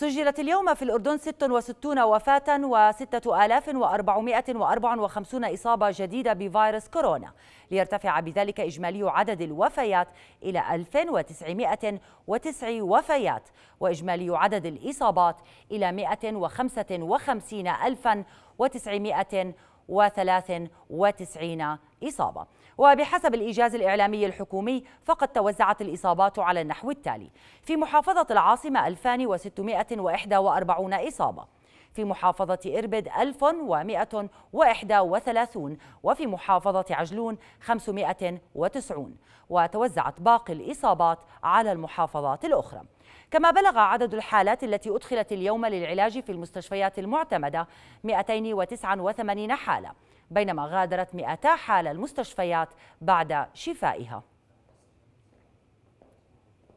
سجلت اليوم في الأردن 66 وفاة و6454 إصابة جديدة بفيروس كورونا ليرتفع بذلك إجمالي عدد الوفيات إلى 1909 وفيات وإجمالي عدد الإصابات إلى 155 ألفاً وتسعمائة 93 إصابة وبحسب الإيجاز الإعلامي الحكومي فقد توزعت الإصابات على النحو التالي في محافظة العاصمة 2641 إصابة في محافظة إربد 1131 وفي محافظة عجلون 590 وتوزعت باقي الإصابات على المحافظات الأخرى كما بلغ عدد الحالات التي أدخلت اليوم للعلاج في المستشفيات المعتمدة 289 حالة بينما غادرت 200 حالة المستشفيات بعد شفائها